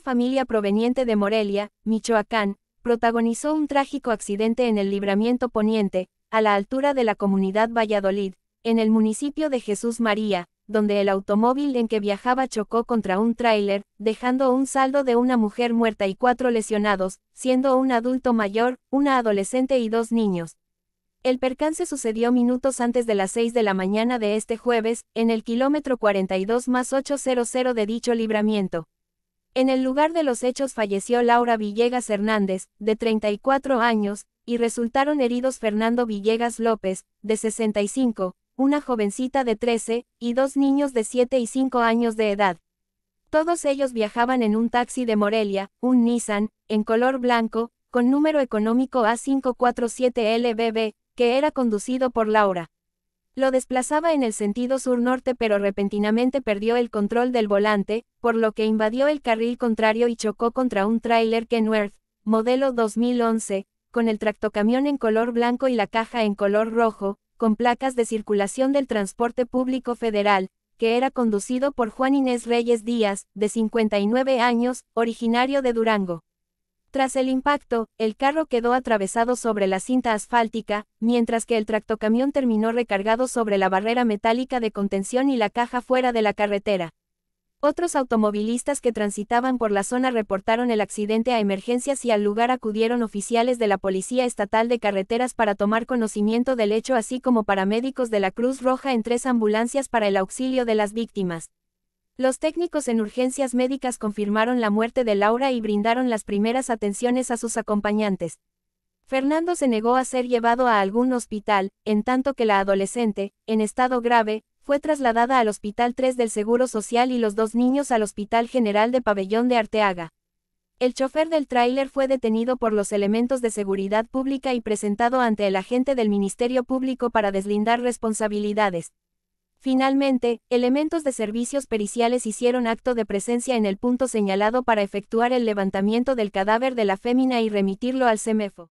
familia proveniente de Morelia, Michoacán, protagonizó un trágico accidente en el libramiento poniente, a la altura de la comunidad Valladolid, en el municipio de Jesús María, donde el automóvil en que viajaba chocó contra un tráiler, dejando un saldo de una mujer muerta y cuatro lesionados, siendo un adulto mayor, una adolescente y dos niños. El percance sucedió minutos antes de las 6 de la mañana de este jueves, en el kilómetro 42 más 800 de dicho libramiento. En el lugar de los hechos falleció Laura Villegas Hernández, de 34 años, y resultaron heridos Fernando Villegas López, de 65, una jovencita de 13, y dos niños de 7 y 5 años de edad. Todos ellos viajaban en un taxi de Morelia, un Nissan, en color blanco, con número económico A547LBB, que era conducido por Laura. Lo desplazaba en el sentido sur-norte pero repentinamente perdió el control del volante, por lo que invadió el carril contrario y chocó contra un tráiler Kenworth, modelo 2011, con el tractocamión en color blanco y la caja en color rojo, con placas de circulación del transporte público federal, que era conducido por Juan Inés Reyes Díaz, de 59 años, originario de Durango. Tras el impacto, el carro quedó atravesado sobre la cinta asfáltica, mientras que el tractocamión terminó recargado sobre la barrera metálica de contención y la caja fuera de la carretera. Otros automovilistas que transitaban por la zona reportaron el accidente a emergencias y al lugar acudieron oficiales de la Policía Estatal de Carreteras para tomar conocimiento del hecho así como paramédicos de la Cruz Roja en tres ambulancias para el auxilio de las víctimas. Los técnicos en urgencias médicas confirmaron la muerte de Laura y brindaron las primeras atenciones a sus acompañantes. Fernando se negó a ser llevado a algún hospital, en tanto que la adolescente, en estado grave, fue trasladada al Hospital 3 del Seguro Social y los dos niños al Hospital General de Pabellón de Arteaga. El chofer del tráiler fue detenido por los elementos de seguridad pública y presentado ante el agente del Ministerio Público para deslindar responsabilidades. Finalmente, elementos de servicios periciales hicieron acto de presencia en el punto señalado para efectuar el levantamiento del cadáver de la fémina y remitirlo al CEMEFO.